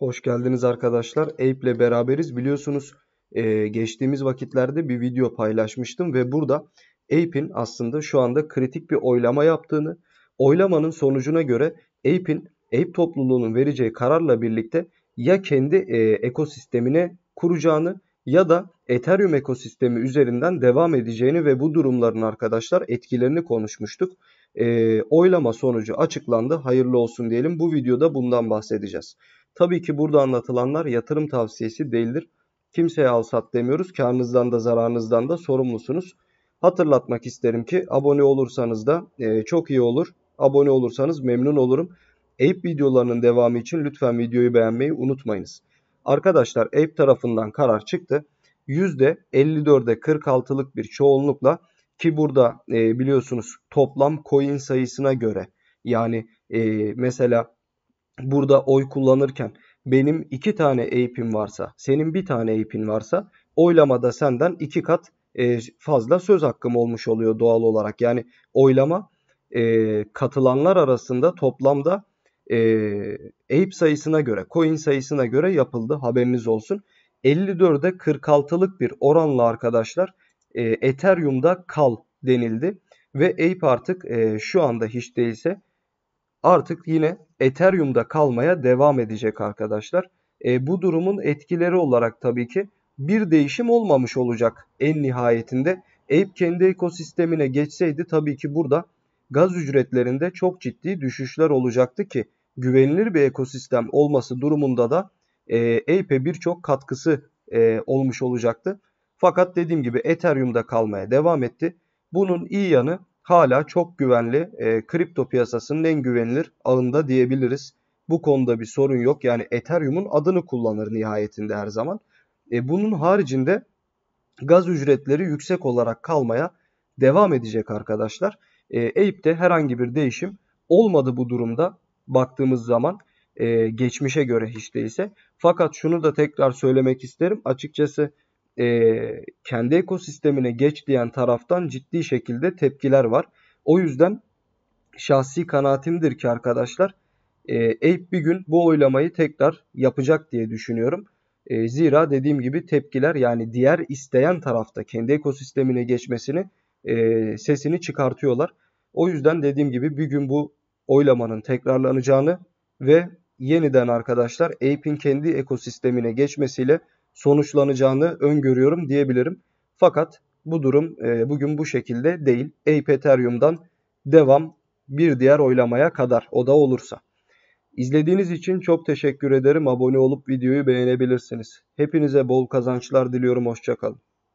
Hoş geldiniz arkadaşlar. Ape ile beraberiz. Biliyorsunuz e, geçtiğimiz vakitlerde bir video paylaşmıştım ve burada Ape'in aslında şu anda kritik bir oylama yaptığını, oylamanın sonucuna göre Ape'in, Ape topluluğunun vereceği kararla birlikte ya kendi e, ekosistemine kuracağını ya da Ethereum ekosistemi üzerinden devam edeceğini ve bu durumların arkadaşlar etkilerini konuşmuştuk. E, oylama sonucu açıklandı. Hayırlı olsun diyelim. Bu videoda bundan bahsedeceğiz. Tabii ki burada anlatılanlar yatırım tavsiyesi değildir. Kimseye al sat demiyoruz. Karnınızdan da zararınızdan da sorumlusunuz. Hatırlatmak isterim ki abone olursanız da e, çok iyi olur. Abone olursanız memnun olurum. Eyüp videolarının devamı için lütfen videoyu beğenmeyi unutmayınız. Arkadaşlar Eyüp tarafından karar çıktı. %54'e 46'lık bir çoğunlukla ki burada e, biliyorsunuz toplam coin sayısına göre yani e, mesela burada oy kullanırken benim iki tane AP'im varsa, senin bir tane AP'in varsa oylamada senden iki kat e, fazla söz hakkım olmuş oluyor doğal olarak. Yani oylama e, katılanlar arasında toplamda e, sayısına göre, coin sayısına göre yapıldı haberiniz olsun. 54'e 46'lık bir oranla arkadaşlar e, Ethereum'da kal denildi. Ve ape artık şu anda hiç değilse artık yine Ethereum'da kalmaya devam edecek arkadaşlar. E, bu durumun etkileri olarak tabii ki bir değişim olmamış olacak en nihayetinde. Ape kendi ekosistemine geçseydi tabii ki burada gaz ücretlerinde çok ciddi düşüşler olacaktı ki güvenilir bir ekosistem olması durumunda da e, Ape'e birçok katkısı e, olmuş olacaktı. Fakat dediğim gibi Ethereum'da kalmaya devam etti. Bunun iyi yanı hala çok güvenli e, kripto piyasasının en güvenilir ağında diyebiliriz. Bu konuda bir sorun yok. Yani Ethereum'un adını kullanır nihayetinde her zaman. E, bunun haricinde gaz ücretleri yüksek olarak kalmaya devam edecek arkadaşlar. E, Ape'de herhangi bir değişim olmadı bu durumda baktığımız zaman e, geçmişe göre hiç değilse. Fakat şunu da tekrar söylemek isterim. Açıkçası e, kendi ekosistemine geç diyen taraftan ciddi şekilde tepkiler var. O yüzden şahsi kanaatimdir ki arkadaşlar e, Ape bir gün bu oylamayı tekrar yapacak diye düşünüyorum. E, zira dediğim gibi tepkiler yani diğer isteyen tarafta kendi ekosistemine geçmesini e, sesini çıkartıyorlar. O yüzden dediğim gibi bir gün bu oylamanın tekrarlanacağını ve yeniden arkadaşlar Ape'in kendi ekosistemine geçmesiyle sonuçlanacağını öngörüyorum diyebilirim. Fakat bu durum e, bugün bu şekilde değil. Ape Ethereum'dan devam bir diğer oylamaya kadar o da olursa. İzlediğiniz için çok teşekkür ederim. Abone olup videoyu beğenebilirsiniz. Hepinize bol kazançlar diliyorum. Hoşçakalın.